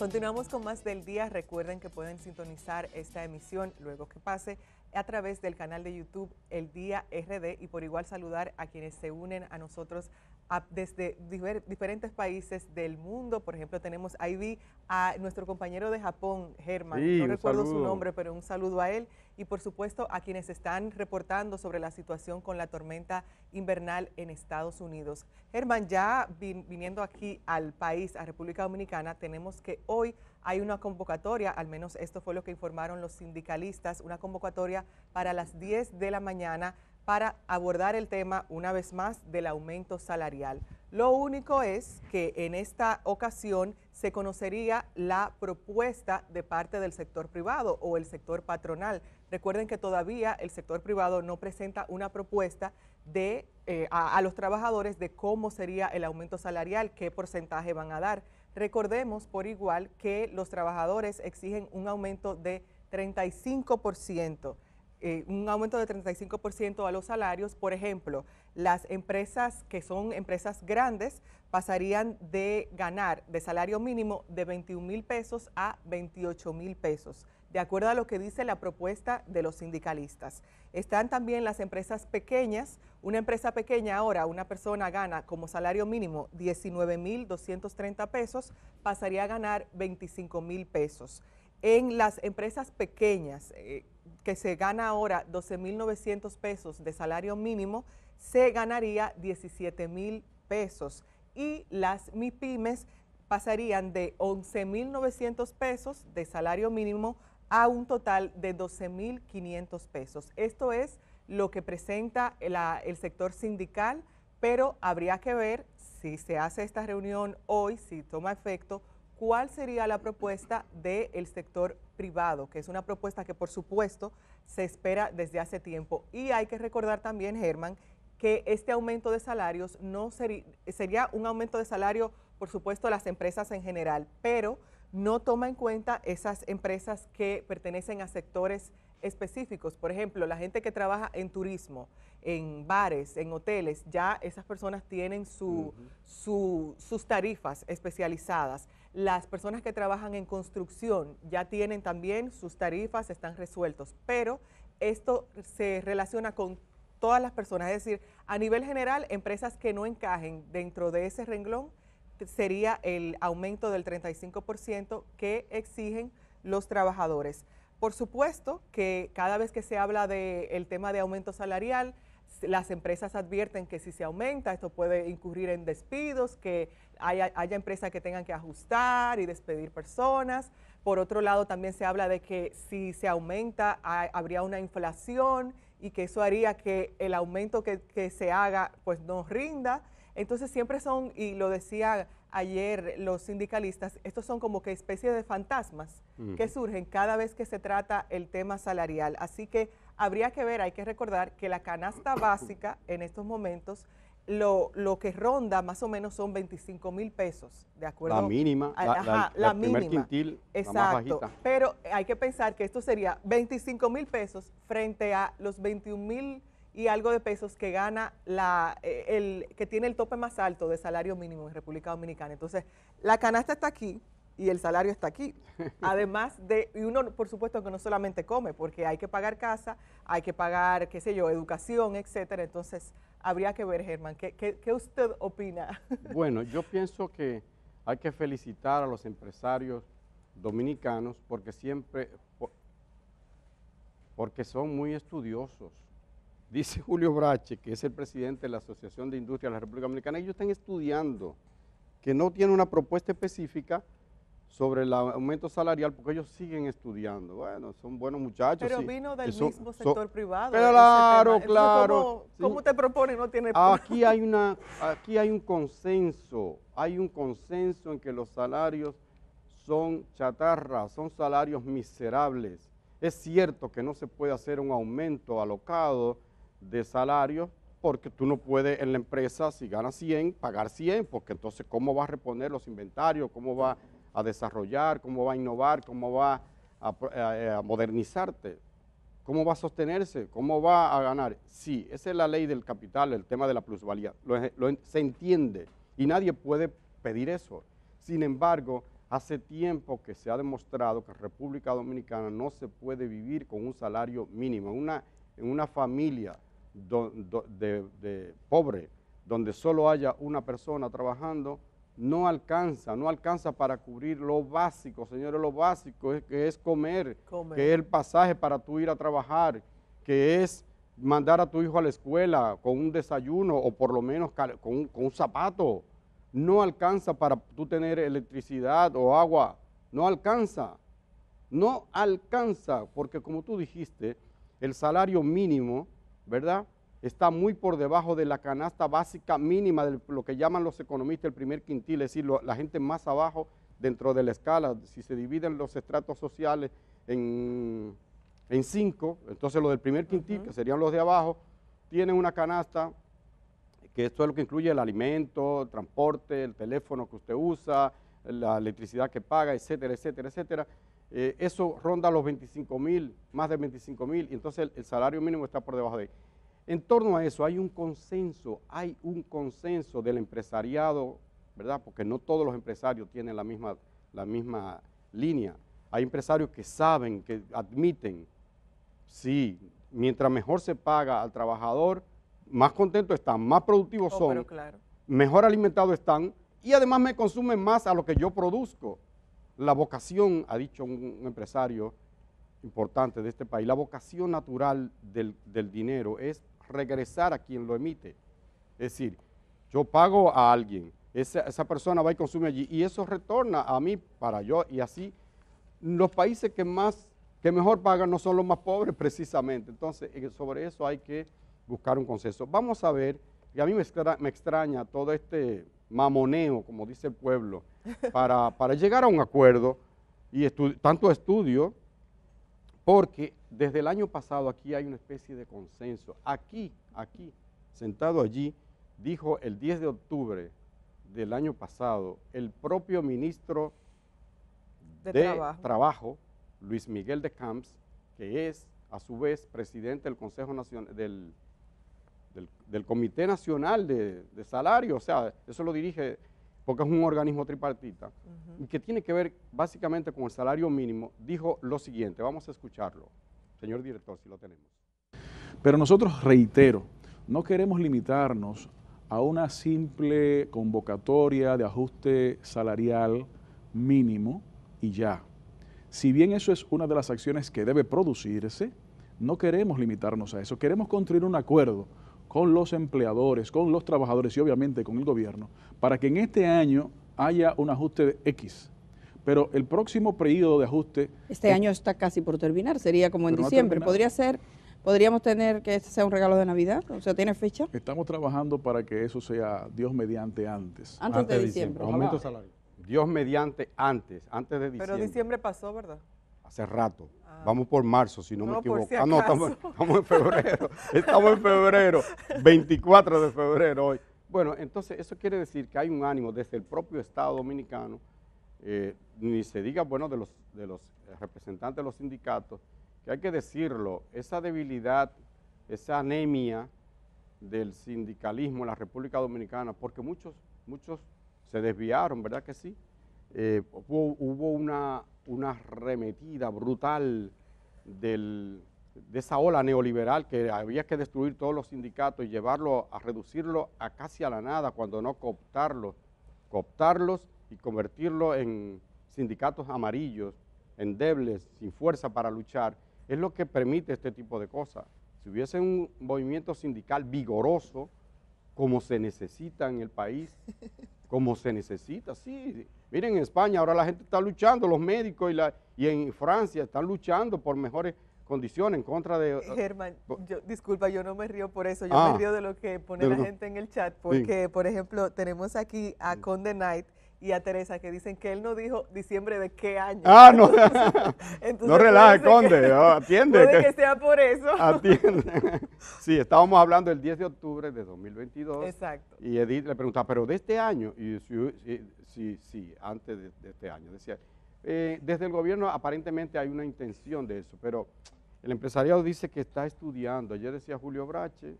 Continuamos con más del día. Recuerden que pueden sintonizar esta emisión luego que pase a través del canal de YouTube El Día RD y por igual saludar a quienes se unen a nosotros desde diferentes países del mundo. Por ejemplo, tenemos ahí vi a nuestro compañero de Japón, Germán. no recuerdo su nombre, pero un saludo a él y por supuesto a quienes están reportando sobre la situación con la tormenta invernal en Estados Unidos. Germán, ya viniendo aquí al país, a República Dominicana, tenemos que hoy hay una convocatoria, al menos esto fue lo que informaron los sindicalistas, una convocatoria para las 10 de la mañana para abordar el tema una vez más del aumento salarial. Lo único es que en esta ocasión se conocería la propuesta de parte del sector privado o el sector patronal. Recuerden que todavía el sector privado no presenta una propuesta eh, a, los trabajadores de cómo sería el aumento salarial, qué porcentaje van a dar. Recordemos por igual que los trabajadores exigen un aumento de 35%. Eh, un aumento de 35% a los salarios. Por ejemplo, las empresas que son empresas grandes pasarían de ganar de salario mínimo de 21 mil pesos a 28 mil pesos de acuerdo a lo que dice la propuesta de los sindicalistas. Están también las empresas pequeñas. Una empresa pequeña ahora, una persona gana como salario mínimo 19.230 pesos, pasaría a ganar 25.000 pesos. En las empresas pequeñas, eh, que se gana ahora 12.900 pesos de salario mínimo, se ganaría 17.000 pesos. Y las MIPIMES pasarían de 11.900 pesos de salario mínimo a un total de 12.500 pesos. Esto es lo que presenta el sector sindical, pero habría que ver si se hace esta reunión hoy, si toma efecto, cuál sería la propuesta del sector privado, que es una propuesta que por supuesto se espera desde hace tiempo. Y hay que recordar también, Germán, que este aumento de salarios no sería, un aumento de salario, por supuesto, a las empresas en general, pero no toma en cuenta esas empresas que pertenecen a sectores específicos. Por ejemplo, la gente que trabaja en turismo, en bares, en hoteles, ya esas personas tienen sus tarifas especializadas. Las personas que trabajan en construcción ya tienen también sus tarifas, están resueltos. Pero esto se relaciona con todas las personas, es decir, a nivel general, empresas que no encajen dentro de ese renglón sería el aumento del 35% que exigen los trabajadores. Por supuesto que cada vez que se habla del el tema de aumento salarial, las empresas advierten que si se aumenta esto puede incurrir en despidos, que haya, empresas que tengan que ajustar y despedir personas. Por otro lado, también se habla de que si se aumenta habría una inflación y que eso haría que el aumento que, que se haga pues no rinda. Entonces siempre son, y lo decía ayer los sindicalistas, estos son como que especies de fantasmas que surgen cada vez que se trata el tema salarial. Así que habría que ver, hay que recordar que la canasta básica en estos momentos lo, lo que ronda más o menos son 25 mil pesos, ¿de acuerdo? La mínima, la, mínima. Exacto. Pero hay que pensar que esto sería 25 mil pesos frente a los 21 mil y algo de pesos que gana la, eh, el que tiene el tope más alto de salario mínimo en República Dominicana. Entonces, la canasta está aquí y el salario está aquí. Además de, y uno por supuesto que no solamente come, porque hay que pagar casa, hay que pagar, qué sé yo, educación, etcétera. Entonces, habría que ver, Germán, ¿qué, qué, qué usted opina? Bueno, yo pienso que hay que felicitar a los empresarios dominicanos porque siempre, porque son muy estudiosos, dice Julio Brache, que es el presidente de la Asociación de Industria de la República Dominicana, ellos están estudiando que no tiene una propuesta específica sobre el aumento salarial porque ellos siguen estudiando. Bueno, son buenos muchachos. Pero vino del mismo sector privado. Claro, claro. ¿Cómo, te propone? No tiene ah, aquí hay una, aquí hay un consenso, hay un consenso en que los salarios son chatarra, son salarios miserables. Es cierto que no se puede hacer un aumento alocado, de salario porque tú no puedes en la empresa, si gana 100, pagar 100, porque entonces cómo va a reponer los inventarios, cómo va a desarrollar, cómo va a innovar, cómo va eh, eh, a, modernizarte, cómo va a sostenerse, cómo va a ganar. Sí, esa es la ley del capital, el tema de la plusvalía, se entiende y nadie puede pedir eso. Sin embargo, hace tiempo que se ha demostrado que en República Dominicana no se puede vivir con un salario mínimo, una, en una familia de, pobre, donde solo haya una persona trabajando, no alcanza, no alcanza para cubrir lo básico, señores, lo básico es, que es comer, que es el pasaje para tú ir a trabajar, que es mandar a tu hijo a la escuela con un desayuno o por lo menos con con un zapato. No alcanza para tú tener electricidad o agua, no alcanza, no alcanza, porque como tú dijiste, el salario mínimo ¿verdad? Está muy por debajo de la canasta básica mínima de lo que llaman los economistas el primer quintil, es decir, la gente más abajo dentro de la escala. Si se dividen los estratos sociales en, cinco, entonces los del primer quintil, que serían los de abajo, tienen una canasta que esto es lo que incluye el alimento, el transporte, el teléfono que usted usa, la electricidad que paga, etcétera, etcétera, etcétera eh, eso ronda los 25 mil, más de 25 mil, y entonces el, salario mínimo está por debajo de ahí. En torno a eso hay un consenso, hay un consenso del empresariado, ¿verdad? Porque no todos los empresarios tienen la misma, la misma línea. Hay empresarios que saben, que admiten, sí, mientras mejor se paga al trabajador, más contentos están, más productivos oh, son, claro. mejor alimentados están y además me consumen más a lo que yo produzco. La vocación, ha dicho un empresario importante de este país, la vocación natural del, dinero es regresar a quien lo emite. Es decir, yo pago a alguien, esa, esa, persona va y consume allí y eso retorna a mí para yo y así los países que más que mejor pagan no son los más pobres precisamente entonces eh, sobre eso hay que buscar un consenso vamos a ver y a mí me me extraña todo este mamoneo, como dice el pueblo, para, llegar a un acuerdo y tanto estudio, porque desde el año pasado aquí hay una especie de consenso. Aquí, aquí, sentado allí, dijo el 10 de octubre del año pasado el propio ministro de, trabajo. trabajo. Luis Miguel de Camps, que es a su vez presidente del Consejo Nacional del del, Comité Nacional de, salarios, Salario, o sea, eso lo dirige porque es un organismo tripartita, y que tiene que ver básicamente con el salario mínimo, dijo lo siguiente, vamos a escucharlo. Señor director, si lo tenemos. Pero nosotros, reitero, no queremos limitarnos a una simple convocatoria de ajuste salarial mínimo y ya. Si bien eso es una de las acciones que debe producirse, no queremos limitarnos a eso, queremos construir un acuerdo con los empleadores, con los trabajadores y obviamente con el gobierno, para que en este año haya un ajuste de X. Pero el próximo periodo de ajuste... Este año está casi por terminar, sería como en diciembre. Podría ser, podríamos tener que este sea un regalo de Navidad, o sea, ¿tiene fecha? Estamos trabajando para que eso sea Dios mediante antes. Antes, de diciembre. Dios mediante antes, antes de diciembre. Pero diciembre pasó, ¿verdad? Hace rato. Ah. Vamos por marzo, si no, me equivoco. ah, no, estamos, en febrero. estamos en febrero, 24 de febrero hoy. Bueno, entonces eso quiere decir que hay un ánimo desde el propio Estado dominicano, eh, ni se diga, bueno, de los, de los eh, representantes de los sindicatos, que hay que decirlo, esa debilidad, esa anemia del sindicalismo en la República Dominicana, porque muchos, muchos se desviaron, ¿verdad que sí? Eh, hubo, una una remetida brutal de esa ola neoliberal que había que destruir todos los sindicatos y llevarlo a reducirlo a casi a la nada, cuando no cooptarlos, cooptarlos y convertirlos en sindicatos amarillos, endebles, sin fuerza para luchar, es lo que permite este tipo de cosas. Si hubiese un movimiento sindical vigoroso, como se necesita en el país, como se necesita, sí. Miren, en España ahora la gente está luchando, los médicos y, la, y en Francia están luchando por mejores condiciones en contra de... Ah, Germán, disculpa, yo no me río por eso, yo ah, me río de lo que pone la gente en el chat, porque, por ejemplo, tenemos aquí a Conde Knight, y a Teresa que dicen que él no dijo diciembre de qué año. Ah, no. no relaje, conde, ah, atiende. Puede que sea por eso. Atiende. Sí, estábamos hablando el 10 de octubre de 2022. Exacto. Y Edith le preguntaba, pero de este año, y sí, sí, antes de, este año, decía, eh, desde el gobierno aparentemente hay una intención de eso, pero el empresariado dice que está estudiando. Ayer decía Julio Brache,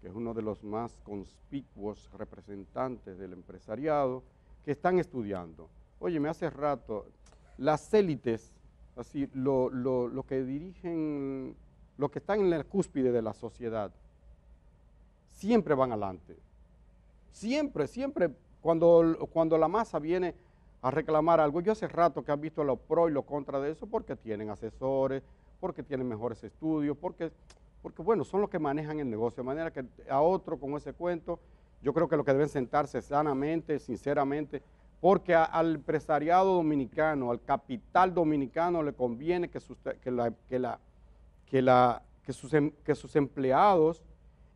que es uno de los más conspicuos representantes del empresariado, que están estudiando. Oye, me hace rato, las élites, así, lo, que dirigen, lo que están en el cúspide de la sociedad, siempre van adelante. Siempre, siempre, cuando, cuando la masa viene a reclamar algo, yo hace rato que han visto lo pro y lo contra de eso porque tienen asesores, porque tienen mejores estudios, porque, porque bueno, son los que manejan el negocio, de manera que a otro con ese cuento yo creo que lo que deben sentarse sanamente, sinceramente, porque al empresariado dominicano, al capital dominicano le conviene que sus, que la, que la, que em, sus, empleados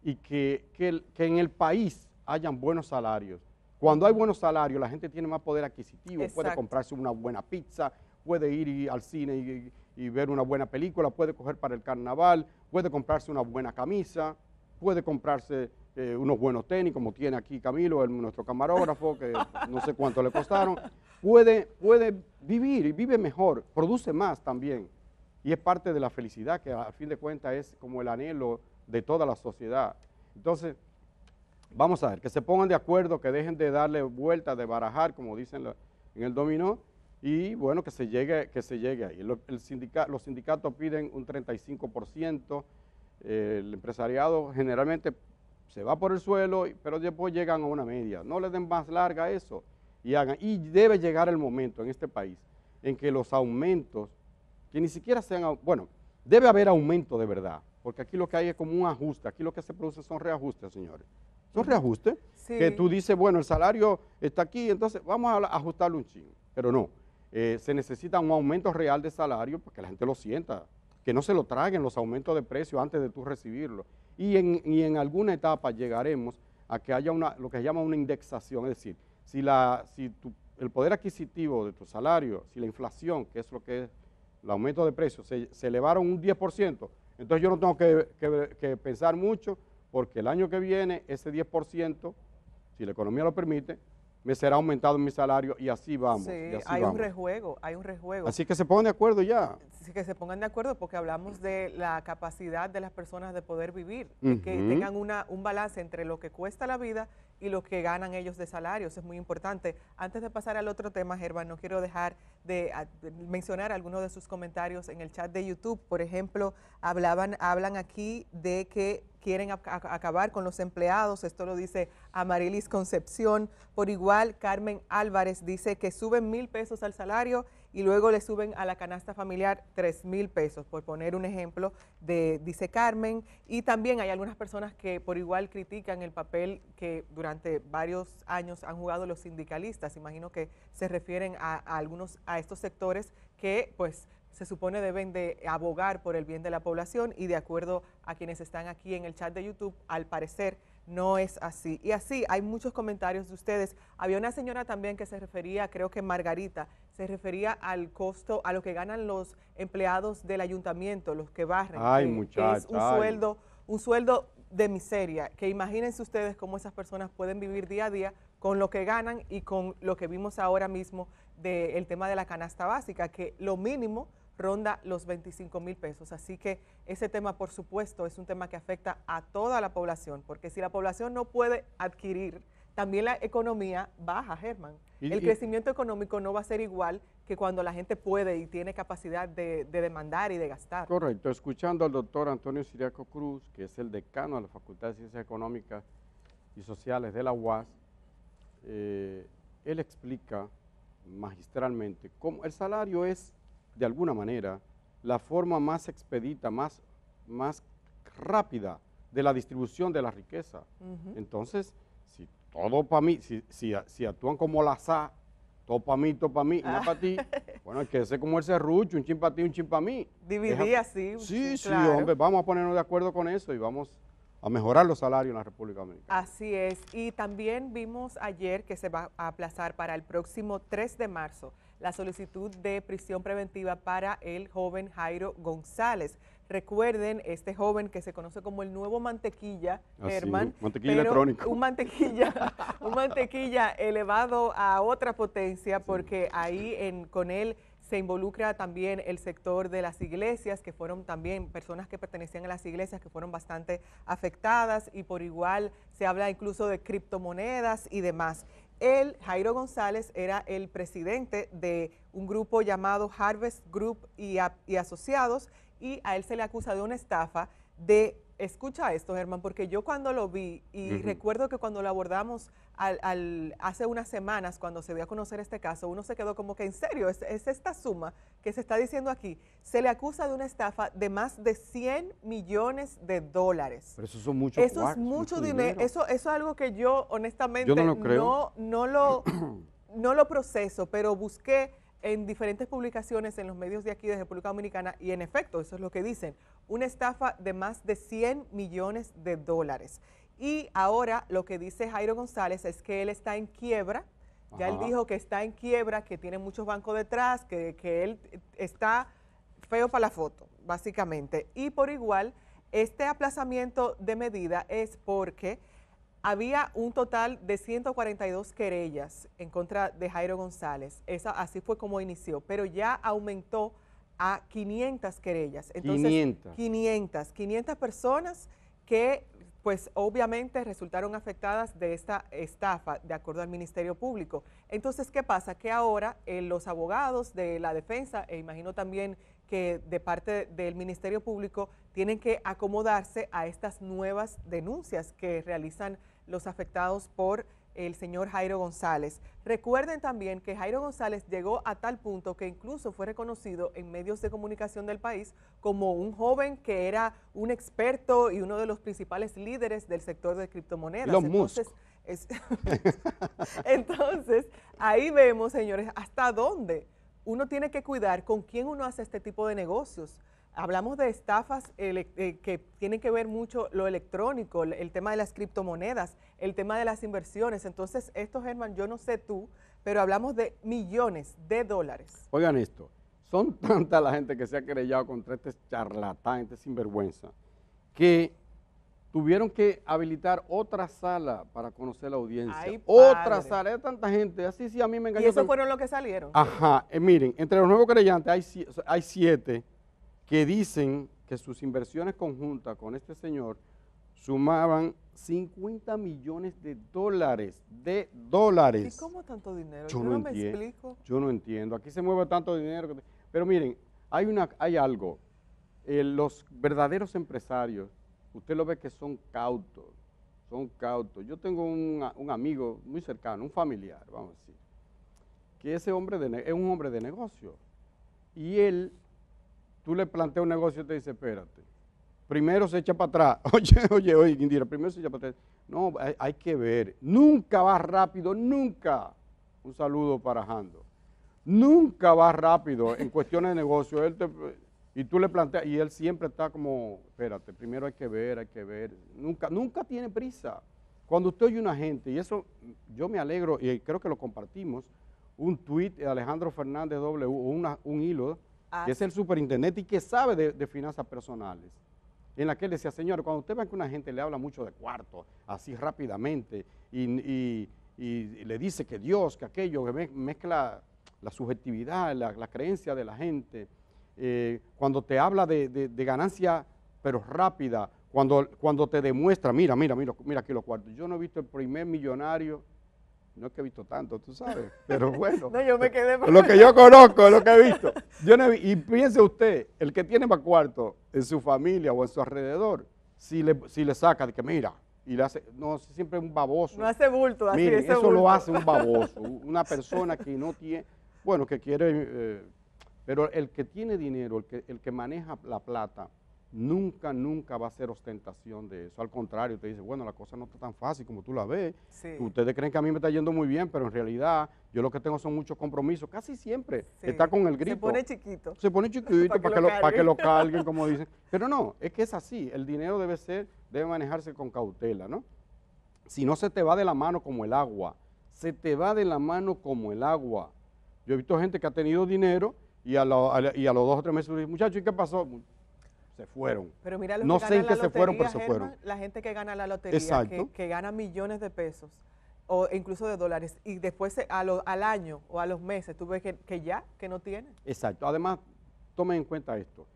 y que, en el país hayan buenos salarios. Cuando hay buenos salarios, la gente tiene más poder adquisitivo, puede comprarse una buena pizza, puede ir al cine y, ver una buena película, puede coger para el carnaval, puede comprarse una buena camisa, puede comprarse eh, unos buenos tenis, como tiene aquí Camilo, nuestro camarógrafo, que no sé cuánto le costaron, puede, puede vivir y vive mejor, produce más también. Y es parte de la felicidad, que al fin de cuentas es como el anhelo de toda la sociedad. Entonces, vamos a ver, que se pongan de acuerdo, que dejen de darle vuelta, de barajar, como dicen en el dominó, y bueno, que se llegue, que se llegue ahí. El, los sindicatos piden un 35%, eh, el empresariado generalmente se va por el suelo, pero después llegan a una media. No le den más larga eso y Y debe llegar el momento en este país en que los aumentos, que ni siquiera sean, bueno, debe haber aumento de verdad, porque aquí lo que hay es como un ajuste, aquí lo que se produce son reajustes, señores. Son reajustes que tú dices, bueno, el salario está aquí, entonces vamos a ajustarlo un chingo, pero no. Eh, se necesita un aumento real de salario para que la gente lo sienta, que no se lo traguen los aumentos de precio antes de tú recibirlo. Y en, alguna etapa llegaremos a que haya una, lo que se llama una indexación, es decir, si, la, si el poder adquisitivo de tu salario, si la inflación, que es lo que es el aumento de precios, se, elevaron un 10%, entonces yo no tengo que pensar mucho porque el año que viene ese 10%, si la economía lo permite, me será aumentado mi salario y así vamos. Sí, así hay un rejuego, hay un rejuego. Así que se pongan de acuerdo ya. Así que se pongan de acuerdo porque hablamos de la capacidad de las personas de poder vivir, de que tengan una, un balance entre lo que cuesta la vida y lo que ganan ellos de salarios. Es muy importante. Antes de pasar al otro tema, Germán, no quiero dejar de mencionar algunos de sus comentarios en el chat de YouTube. Por ejemplo, hablaban, hablan aquí de que quieren acabar con los empleados. Esto lo dice Amarilis Concepción. Por igual, Carmen Álvarez dice que suben mil pesos al salario y luego le suben a la canasta familiar 3 mil pesos, por poner un ejemplo de, dice Carmen. Y también hay algunas personas que por igual critican el papel que durante varios años han jugado los sindicalistas. Imagino que se refieren a, algunos, a estos sectores que pues se supone deben de abogar por el bien de la población y de acuerdo a quienes están aquí en el chat de YouTube, al parecer no es así. Y así hay muchos comentarios de ustedes. Había una señora también que se refería, creo que Margarita, se refería al costo, a lo que ganan los empleados del ayuntamiento, los que barren. Ay, muchachos. es un sueldo, un sueldo de miseria, que imagínense ustedes cómo esas personas pueden vivir día a día con lo que ganan y con lo que vimos ahora mismo del tema de la canasta básica, que lo mínimo ronda los 25 mil pesos. Así que ese tema, por supuesto, es un tema que afecta a toda la población, porque si la población no puede adquirir también la economía baja, Germán. El crecimiento económico no va a ser igual que cuando la gente puede y tiene capacidad de, demandar y de gastar. Correcto. Escuchando al doctor Antonio Siriaco Cruz, que es el decano de la Facultad de Ciencias Económicas y Sociales de la UAS, eh, él explica magistralmente cómo el salario es, de alguna manera, la forma más expedita, más, más rápida de la distribución de la riqueza. Entonces, todo para mí, si, si, actúan como la SA, todo para mí, todo para mí, no ah. para ti, bueno, hay que ser como el serrucho, un chin para ti, un chin para mí. Dividir así. Sí, sí, hombre, vamos a ponernos de acuerdo con eso y vamos a mejorar los salarios en la República Dominicana. Así es, y también vimos ayer que se va a aplazar para el próximo 3 de marzo la solicitud de prisión preventiva para el joven Jairo González, Recuerden, este joven que se conoce como el nuevo mantequilla, Herman. Ah, mantequilla Un mantequilla, un mantequilla elevado a otra potencia, porque ahí con él se involucra también el sector de las iglesias, que fueron también personas que pertenecían a las iglesias que fueron bastante afectadas y por igual se habla incluso de criptomonedas y demás. Él, Jairo González, era el presidente de un grupo llamado Harvest Group y Asociados, y a él se le acusa de una estafa de, escucha esto Germán, porque yo cuando lo vi y recuerdo que cuando lo abordamos al, hace unas semanas cuando se dio a conocer este caso, uno se quedó como que en serio, es, esta suma que se está diciendo aquí, se le acusa de una estafa de más de 100 millones de dólares. Pero eso son Eso es mucho, dinero. Eso, es algo que yo honestamente No, lo, no lo proceso, pero busqué en diferentes publicaciones en los medios de aquí de República Dominicana y en efecto, eso es lo que dicen, una estafa de más de 100 millones de dólares. Y ahora lo que dice Jairo González es que él está en quiebra, ya él dijo que está en quiebra, que tiene muchos bancos detrás, que, que él está feo para la foto, básicamente. Y por igual, este aplazamiento de medida es porque había un total de 142 querellas en contra de Jairo González. Esa, así fue como inició, pero ya aumentó a 500 querellas. Entonces, 500. 500, 500 personas que pues obviamente resultaron afectadas de esta estafa, de acuerdo al Ministerio Público. Entonces, ¿qué pasa? Que ahora eh, los abogados de la defensa, e imagino también que de parte del Ministerio Público tienen que acomodarse a estas nuevas denuncias que realizan los afectados por el señor Jairo González. Recuerden también que Jairo González llegó a tal punto que incluso fue reconocido en medios de comunicación del país como un joven que era un experto y uno de los principales líderes del sector de criptomonedas. Los Entonces, Entonces, ahí vemos, señores, hasta dónde uno tiene que cuidar con quién uno hace este tipo de negocios. Hablamos de estafas eh, que tienen que ver mucho lo electrónico, el tema de las criptomonedas, el tema de las inversiones. Entonces, esto, Germán, yo no sé tú, pero hablamos de millones de dólares. Oigan esto, son tanta la gente que se ha querellado contra este charlatán, este sinvergüenza, que Tuvieron que habilitar otra sala para conocer la audiencia. otra sala, Hay tanta gente, así sí a mí me engañó. ¿Y esos fueron los que salieron? Ajá, eh, miren, entre los nuevos creyentes hay, siete que dicen que sus inversiones conjuntas con este señor sumaban 50 millones de dólares, de dólares. ¿Y cómo tanto dinero? Yo, no, me explico. Yo no entiendo, aquí se mueve tanto dinero. Pero miren, hay, una, hay algo, eh, los verdaderos empresarios usted lo ve que son cautos, son cautos. Yo tengo un, amigo muy cercano, un familiar, vamos a decir, que ese hombre es un hombre de negocio. Y él, tú le planteas un negocio y te dice, espérate, primero se echa para atrás. Oye, oye, oye, Indira, primero se echa para atrás. No, hay, que ver. Nunca va rápido, nunca. Un saludo para Jando. Nunca va rápido en cuestiones de negocio. Él te, y tú le planteas, y él siempre está como, espérate, primero hay que ver, hay que ver. Nunca, nunca tiene prisa. Cuando usted oye una gente, y eso yo me alegro, y creo que lo compartimos, un tuit de Alejandro Fernández W, o un hilo, ah, que es el superintendente y que sabe de, finanzas personales, en la que él decía, señor, cuando usted ve que una gente le habla mucho de cuarto, así rápidamente, y, y, le dice que Dios, que aquello, que mezcla la subjetividad, la creencia de la gente, eh, cuando te habla de, ganancia, pero rápida, cuando, cuando te demuestra, mira, mira, mira, mira aquí los cuartos. Yo no he visto el primer millonario, no es que he visto tanto, tú sabes, pero bueno. no, yo me quedé Lo que yo conozco, lo que he visto. Yo y piense usted, el que tiene más cuartos en su familia o en su alrededor, si le, si le saca de que mira, y le hace, no, siempre un baboso. No hace bulto, así eso lo hace un baboso, una persona que no tiene, bueno, que quiere eh, pero el que tiene dinero, el que, el que maneja la plata, nunca, nunca va a ser ostentación de eso. Al contrario, te dice, bueno, la cosa no está tan fácil como tú la ves. Ustedes creen que a mí me está yendo muy bien, pero en realidad yo lo que tengo son muchos compromisos. Casi siempre está con el grito. Se pone chiquito. Se pone chiquito para, que lo, para, que, lo, carguen, como dicen. Pero no, es que es así. El dinero debe ser, debe manejarse con cautela, ¿no? Si no se te va de la mano como el agua. Se te va de la mano como el agua. Yo he visto gente que ha tenido dinero y a, y a los dos o tres meses muchachos, ¿y qué pasó? Se fueron. Pero mira, no que sé en qué se fueron, pero se fueron. La gente que gana la lotería, que, gana millones de pesos o incluso de dólares, y después al año o a los meses, tú ves que, que ya, que no tiene. Exacto. Además, tomen en cuenta esto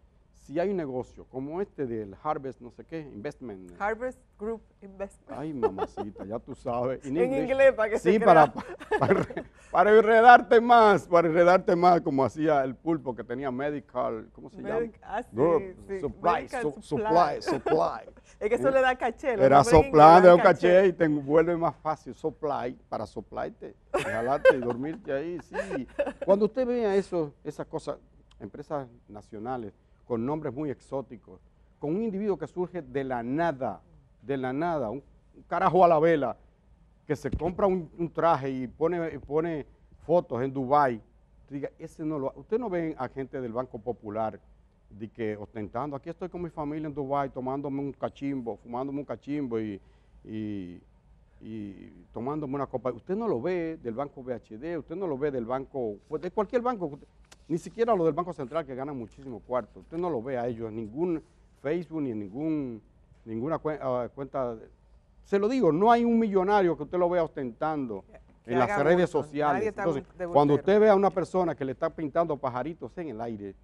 si hay un negocio como este del Harvest, no sé qué, Investment. Harvest Group Investment. Ay, mamacita, ya tú sabes. en inglés, para que sí, para, para, para, enredarte más, para enredarte más, como hacía el pulpo que tenía Medical, ¿cómo se llama? Ah, sí, Supply, supply, supply, es que eso le da caché. Era supply, era un caché, y te vuelve más fácil. Supply, para soplarte, regalarte y dormirte ahí, sí. Cuando usted vea eso, esas cosas, empresas nacionales, con nombres muy exóticos, con un individuo que surge de la nada, de la nada, un, carajo a la vela, que se compra un, traje y pone, pone fotos en Dubái, diga, ese no lo... Usted no ve a gente del Banco Popular de que ostentando, aquí estoy con mi familia en Dubái tomándome un cachimbo, fumándome un cachimbo y, y, y, tomándome una copa. Usted no lo ve del Banco BHD, usted no lo ve del banco, pues, de cualquier banco. Ni siquiera lo del Banco Central que gana muchísimo cuarto. Usted no lo ve a ellos en ningún Facebook ni en ningún, ninguna ah, cuenta. se lo digo, no hay un millonario que usted lo vea ostentando en las redes sociales. cuando usted ve a una persona que le está pintando pajaritos en el aire,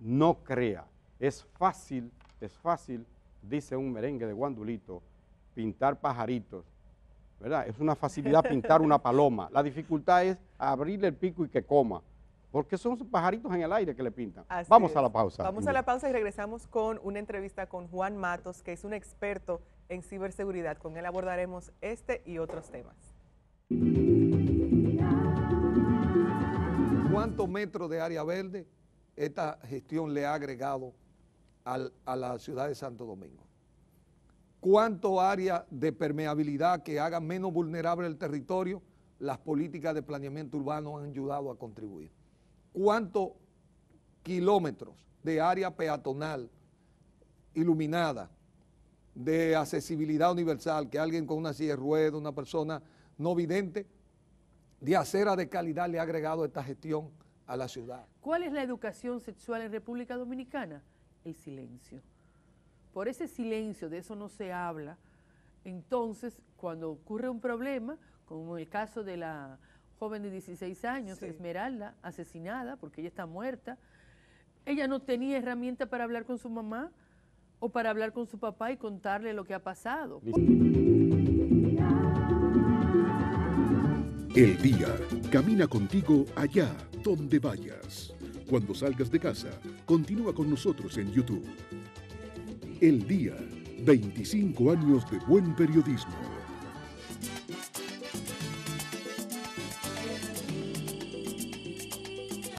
no crea. Es fácil, es fácil, dice un merengue de guandulito, pintar pajaritos. ¿Verdad? Es una facilidad pintar una paloma. La dificultad es abrirle el pico y que coma porque son pajaritos en el aire que le pintan. Vamos a la pausa. Vamos a la pausa y regresamos con una entrevista con Juan Matos, que es un experto en ciberseguridad. Con él abordaremos este y otros temas. ¿Cuántos metros de área verde esta gestión le ha agregado a la ciudad de Santo Domingo? ¿Cuánto área de permeabilidad que haga menos vulnerable el territorio las políticas de planeamiento urbano han ayudado a contribuir? cuántos kilómetros de área peatonal iluminada, de accesibilidad universal, que alguien con una silla de ruedas, una persona no vidente, de acera de calidad le ha agregado esta gestión a la ciudad. ¿Cuál es la educación sexual en República Dominicana? El silencio. Por ese silencio, de eso no se habla. Entonces, cuando ocurre un problema, como en el caso de la joven de 16 años, Esmeralda, asesinada porque ella está muerta. Ella no tenía herramienta para hablar con su mamá o para hablar con su papá y contarle lo que ha pasado. El día camina contigo allá donde vayas. Cuando salgas de casa, continúa con nosotros en YouTube. El día, 25 años de buen periodismo.